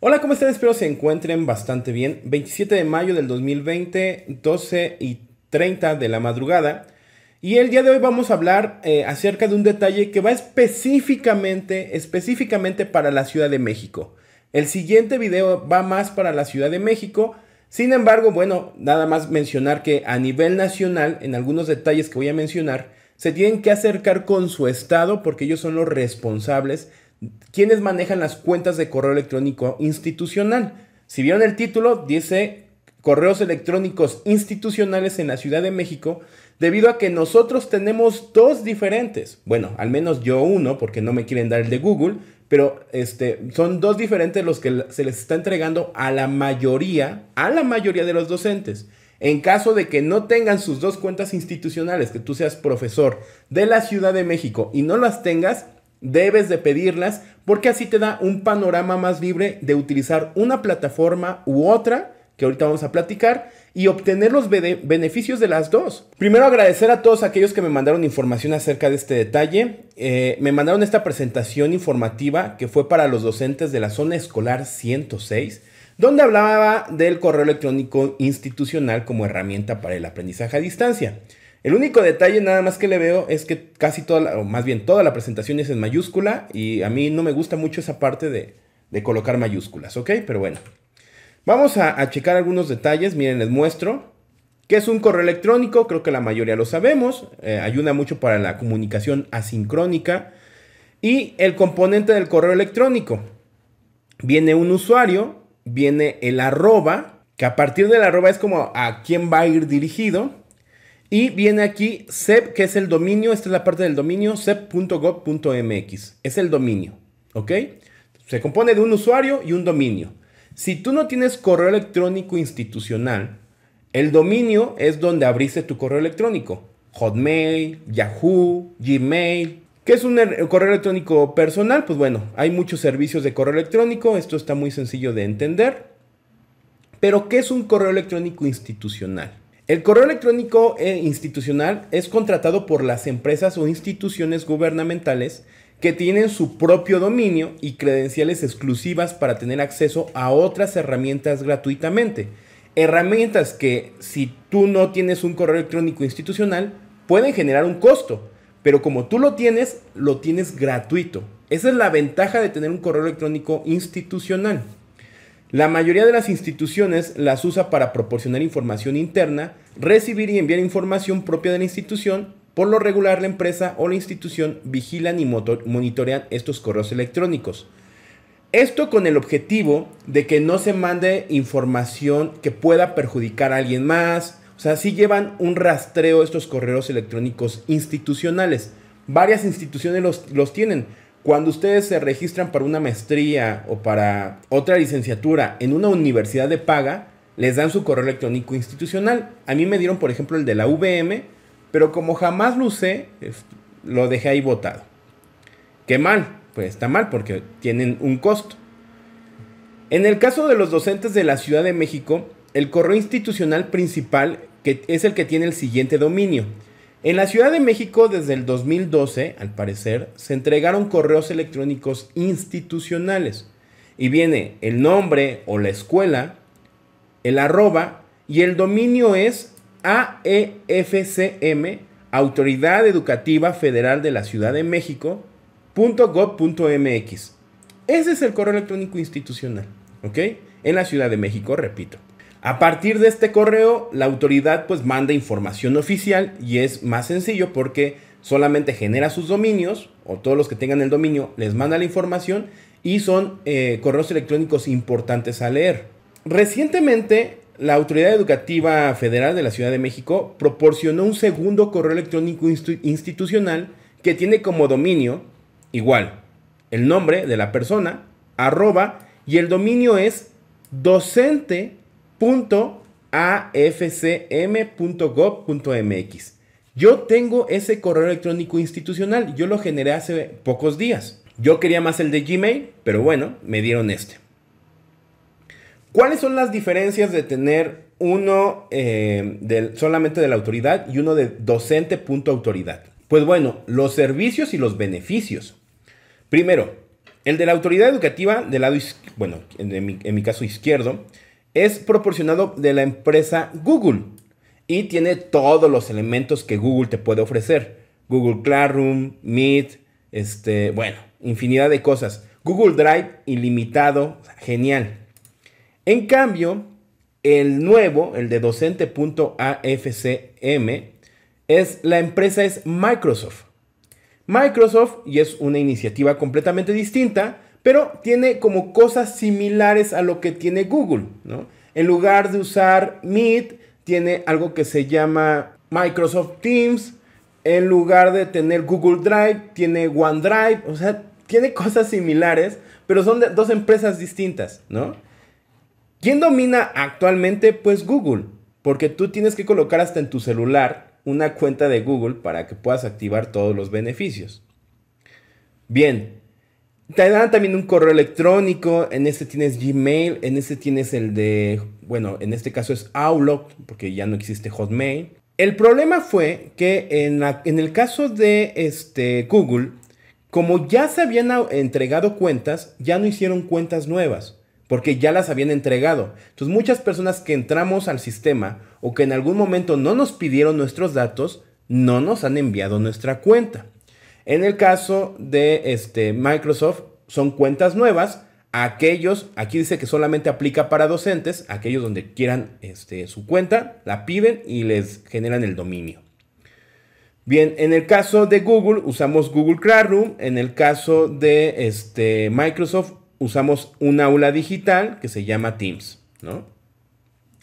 Hola, ¿cómo están? Espero se encuentren bastante bien. 27 de mayo del 2020, 12 y 30 de la madrugada. Y el día de hoy vamos a hablar eh, acerca de un detalle que va específicamente, específicamente para la Ciudad de México. El siguiente video va más para la Ciudad de México. Sin embargo, bueno, nada más mencionar que a nivel nacional, en algunos detalles que voy a mencionar, se tienen que acercar con su estado porque ellos son los responsables quienes manejan las cuentas de correo electrónico institucional. Si vieron el título, dice correos electrónicos institucionales en la Ciudad de México, debido a que nosotros tenemos dos diferentes. Bueno, al menos yo uno, porque no me quieren dar el de Google, pero este, son dos diferentes los que se les está entregando a la mayoría, a la mayoría de los docentes. En caso de que no tengan sus dos cuentas institucionales, que tú seas profesor de la Ciudad de México y no las tengas, Debes de pedirlas porque así te da un panorama más libre de utilizar una plataforma u otra que ahorita vamos a platicar, y obtener los beneficios de las dos. Primero agradecer a todos aquellos que me mandaron información acerca de este detalle. Eh, me mandaron esta presentación informativa que fue para los docentes de la zona escolar 106, donde hablaba del correo electrónico institucional como herramienta para el aprendizaje a distancia. El único detalle nada más que le veo es que casi toda, la, o más bien toda la presentación es en mayúscula y a mí no me gusta mucho esa parte de, colocar mayúsculas, ¿ok? Pero bueno. Vamos a, checar algunos detalles, miren, les muestro. ¿Qué es un correo electrónico? Creo que la mayoría lo sabemos. Eh, ayuda mucho para la comunicación asincrónica. Y el componente del correo electrónico. Viene un usuario, viene el arroba, que a partir del arroba es como a quién va a ir dirigido y viene aquí sep, que es el dominio, esta es la parte del dominio, sep.gov.mx. Es el dominio, ¿ok? Se compone de un usuario y un dominio. Si tú no tienes correo electrónico institucional, el dominio es donde abriste tu correo electrónico. Hotmail, Yahoo, Gmail. ¿Qué es un er-, correo electrónico personal? Pues bueno, hay muchos servicios de correo electrónico, esto está muy sencillo de entender. Pero ¿qué es un correo electrónico institucional? El correo electrónico eh, institucional es contratado por las empresas o instituciones gubernamentales que tienen su propio dominio y credenciales exclusivas para tener acceso a otras herramientas gratuitamente. Herramientas que si tú no tienes un correo electrónico institucional pueden generar un costo, pero como tú lo tienes, lo tienes gratuito. Esa es la ventaja de tener un correo electrónico institucional. La mayoría de las instituciones las usa para proporcionar información interna, recibir y enviar información propia de la institución. Por lo regular, la empresa o la institución vigilan y monitorean estos correos electrónicos. Esto con el objetivo de que no se mande información que pueda perjudicar a alguien más. O sea, sí llevan un rastreo estos correos electrónicos institucionales. Varias instituciones los, los tienen cuando ustedes se registran para una maestría o para otra licenciatura en una universidad de paga, les dan su correo electrónico institucional. A mí me dieron, por ejemplo, el de la VM, pero como jamás lo usé, lo dejé ahí votado. Qué mal, pues está mal porque tienen un costo. En el caso de los docentes de la Ciudad de México, el correo institucional principal que es el que tiene el siguiente dominio, en la Ciudad de México, desde el 2012, al parecer, se entregaron correos electrónicos institucionales. Y viene el nombre o la escuela, el arroba y el dominio es AEFCM, Autoridad Educativa Federal de la Ciudad de México, Ese es el correo electrónico institucional, ¿ok? En la Ciudad de México, repito. A partir de este correo, la autoridad pues manda información oficial y es más sencillo porque solamente genera sus dominios o todos los que tengan el dominio les manda la información y son eh, correos electrónicos importantes a leer. Recientemente, la Autoridad Educativa Federal de la Ciudad de México proporcionó un segundo correo electrónico institucional que tiene como dominio igual el nombre de la persona, arroba, y el dominio es docente afcm.gov.mx. Yo tengo ese correo electrónico institucional, yo lo generé hace pocos días. Yo quería más el de Gmail, pero bueno, me dieron este. ¿Cuáles son las diferencias de tener uno eh, solamente de la autoridad y uno de docente.autoridad? Pues bueno, los servicios y los beneficios. Primero, el de la autoridad educativa del lado, bueno, en mi caso izquierdo, es proporcionado de la empresa Google y tiene todos los elementos que Google te puede ofrecer. Google Classroom, Meet, este, bueno, infinidad de cosas. Google Drive ilimitado, genial. En cambio, el nuevo, el de docente.afcm, es la empresa es Microsoft. Microsoft, y es una iniciativa completamente distinta, pero tiene como cosas similares a lo que tiene Google, ¿no? En lugar de usar Meet, tiene algo que se llama Microsoft Teams, en lugar de tener Google Drive, tiene OneDrive, o sea, tiene cosas similares, pero son dos empresas distintas, ¿no? ¿Quién domina actualmente? Pues Google, porque tú tienes que colocar hasta en tu celular una cuenta de Google para que puedas activar todos los beneficios. Bien, te dan también un correo electrónico, en este tienes Gmail, en este tienes el de, bueno, en este caso es Outlook, porque ya no existe Hotmail. El problema fue que en, en el caso de este, Google, como ya se habían entregado cuentas, ya no hicieron cuentas nuevas, porque ya las habían entregado. Entonces muchas personas que entramos al sistema o que en algún momento no nos pidieron nuestros datos, no nos han enviado nuestra cuenta. En el caso de este, Microsoft, son cuentas nuevas. Aquellos, aquí dice que solamente aplica para docentes, aquellos donde quieran este, su cuenta, la piden y les generan el dominio. Bien, en el caso de Google usamos Google Classroom, en el caso de este, Microsoft usamos un aula digital que se llama Teams, ¿no?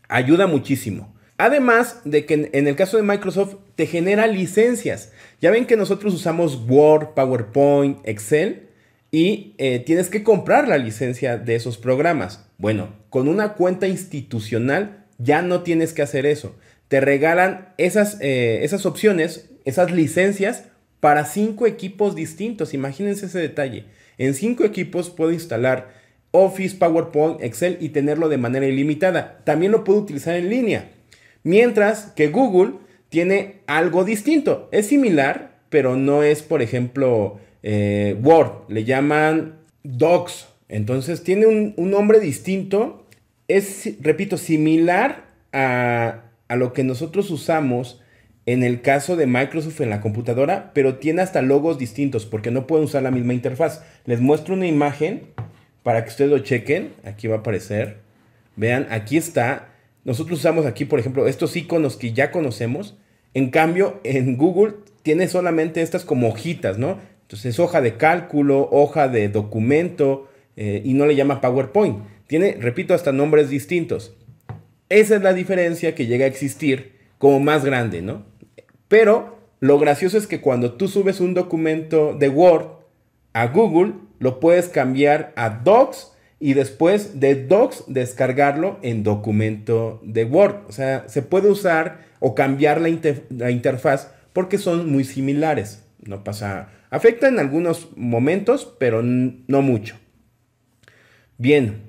Ayuda muchísimo. Además de que en el caso de Microsoft te genera licencias. Ya ven que nosotros usamos Word, PowerPoint, Excel y eh, tienes que comprar la licencia de esos programas. Bueno, con una cuenta institucional ya no tienes que hacer eso. Te regalan esas, eh, esas opciones, esas licencias para cinco equipos distintos. Imagínense ese detalle. En cinco equipos puedo instalar Office, PowerPoint, Excel y tenerlo de manera ilimitada. También lo puedo utilizar en línea. Mientras que Google tiene algo distinto. Es similar, pero no es, por ejemplo, eh, Word. Le llaman Docs. Entonces tiene un, nombre distinto. Es, repito, similar a, a lo que nosotros usamos en el caso de Microsoft en la computadora, pero tiene hasta logos distintos porque no pueden usar la misma interfaz. Les muestro una imagen para que ustedes lo chequen. Aquí va a aparecer. Vean, aquí está nosotros usamos aquí, por ejemplo, estos iconos que ya conocemos. En cambio, en Google tiene solamente estas como hojitas, ¿no? Entonces, hoja de cálculo, hoja de documento, eh, y no le llama PowerPoint. Tiene, repito, hasta nombres distintos. Esa es la diferencia que llega a existir como más grande, ¿no? Pero lo gracioso es que cuando tú subes un documento de Word a Google, lo puedes cambiar a Docs y después de docs descargarlo en documento de Word. O sea, se puede usar o cambiar la, interfaz porque son muy similares. No pasa, afecta en algunos momentos, pero no mucho. Bien,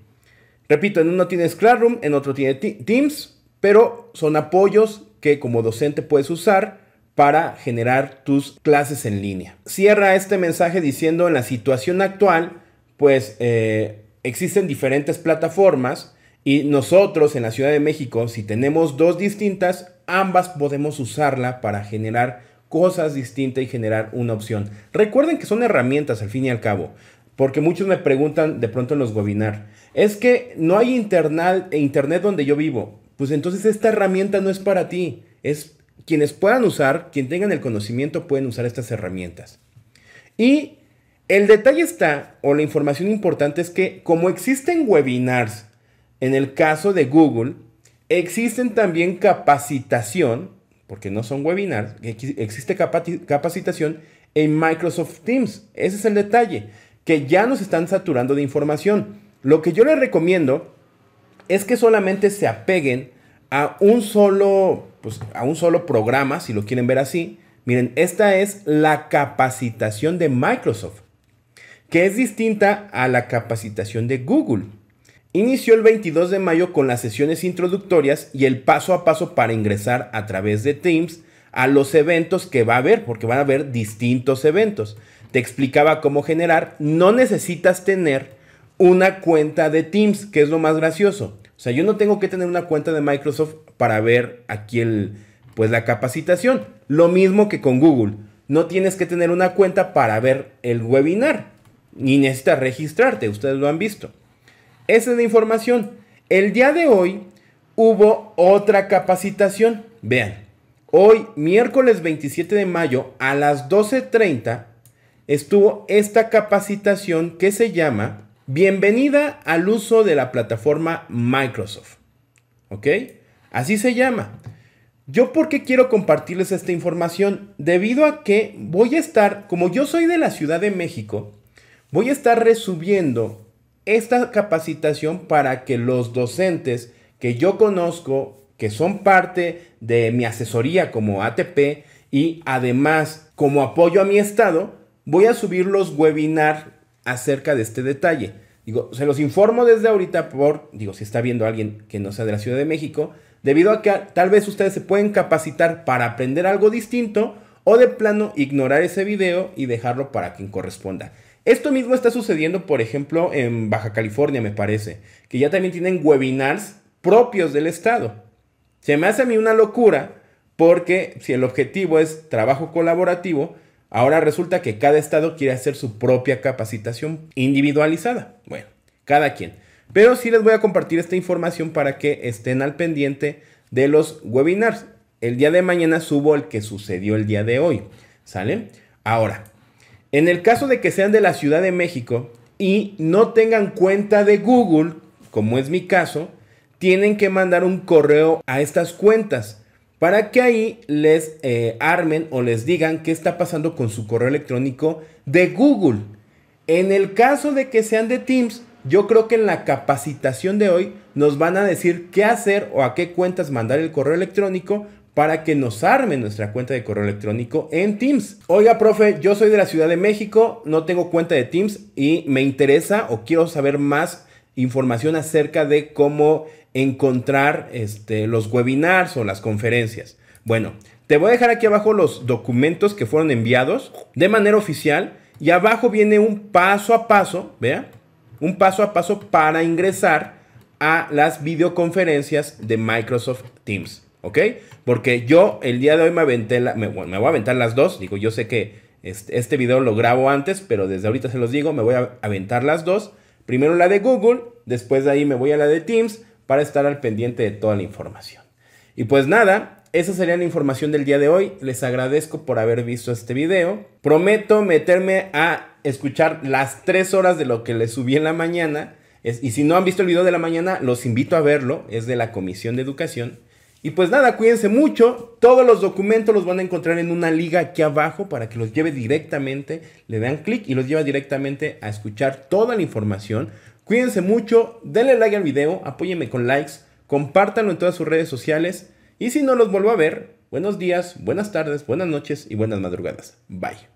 repito, en uno tienes Classroom, en otro tiene Teams, pero son apoyos que como docente puedes usar para generar tus clases en línea. Cierra este mensaje diciendo en la situación actual, pues eh, existen diferentes plataformas y nosotros en la Ciudad de México, si tenemos dos distintas, ambas podemos usarla para generar cosas distintas y generar una opción. Recuerden que son herramientas al fin y al cabo, porque muchos me preguntan de pronto en los webinar, es que no hay internet donde yo vivo. Pues entonces esta herramienta no es para ti, es quienes puedan usar, quien tengan el conocimiento pueden usar estas herramientas. Y el detalle está, o la información importante es que como existen webinars, en el caso de Google, existen también capacitación, porque no son webinars, existe capacitación en Microsoft Teams. Ese es el detalle, que ya nos están saturando de información. Lo que yo les recomiendo es que solamente se apeguen a un solo, pues, a un solo programa, si lo quieren ver así. Miren, esta es la capacitación de Microsoft que es distinta a la capacitación de Google. Inició el 22 de mayo con las sesiones introductorias y el paso a paso para ingresar a través de Teams a los eventos que va a haber, porque van a haber distintos eventos. Te explicaba cómo generar, no necesitas tener una cuenta de Teams, que es lo más gracioso. O sea, yo no tengo que tener una cuenta de Microsoft para ver aquí el, pues la capacitación. Lo mismo que con Google. No tienes que tener una cuenta para ver el webinar ni necesitas registrarte, ustedes lo han visto. Esa es la información. El día de hoy hubo otra capacitación. Vean, hoy miércoles 27 de mayo a las 12.30 estuvo esta capacitación que se llama Bienvenida al uso de la plataforma Microsoft. ¿Ok? Así se llama. Yo porque quiero compartirles esta información, debido a que voy a estar, como yo soy de la Ciudad de México, Voy a estar resubiendo esta capacitación para que los docentes que yo conozco, que son parte de mi asesoría como ATP y además como apoyo a mi estado, voy a subir los webinar acerca de este detalle. Digo, se los informo desde ahorita por, digo, si está viendo alguien que no sea de la Ciudad de México, debido a que tal vez ustedes se pueden capacitar para aprender algo distinto o de plano ignorar ese video y dejarlo para quien corresponda. Esto mismo está sucediendo, por ejemplo, en Baja California, me parece, que ya también tienen webinars propios del Estado. Se me hace a mí una locura porque si el objetivo es trabajo colaborativo, ahora resulta que cada Estado quiere hacer su propia capacitación individualizada. Bueno, cada quien. Pero sí les voy a compartir esta información para que estén al pendiente de los webinars. El día de mañana subo el que sucedió el día de hoy. ¿Sale? Ahora, en el caso de que sean de la Ciudad de México y no tengan cuenta de Google, como es mi caso, tienen que mandar un correo a estas cuentas para que ahí les eh, armen o les digan qué está pasando con su correo electrónico de Google. En el caso de que sean de Teams, yo creo que en la capacitación de hoy nos van a decir qué hacer o a qué cuentas mandar el correo electrónico para que nos armen nuestra cuenta de correo electrónico en Teams. Oiga, profe, yo soy de la Ciudad de México, no tengo cuenta de Teams y me interesa o quiero saber más información acerca de cómo encontrar este, los webinars o las conferencias. Bueno, te voy a dejar aquí abajo los documentos que fueron enviados de manera oficial y abajo viene un paso a paso, vea, un paso a paso para ingresar a las videoconferencias de Microsoft Teams. ¿ok? Porque yo el día de hoy me aventé, me, voy a aventar las dos, digo, yo sé que este, este, video lo grabo antes, pero desde ahorita se los digo, me voy a aventar las dos. Primero la de Google, después de ahí me voy a la de Teams para estar al pendiente de toda la información. Y pues nada, esa sería la información del día de hoy. Les agradezco por haber visto este video. Prometo meterme a escuchar las tres horas de lo que les subí en la mañana. y si no han visto el video de la mañana, los invito a verlo. Es de la Comisión de Educación. Y pues nada, cuídense mucho. Todos los documentos los van a encontrar en una liga aquí abajo para que los lleve directamente. Le dan clic y los lleva directamente a escuchar toda la información. Cuídense mucho, denle like al video, apóyenme con likes, compártanlo en todas sus redes sociales. Y si no los vuelvo a ver, buenos días, buenas tardes, buenas noches y buenas madrugadas. Bye.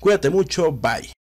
Cuídate mucho, bye.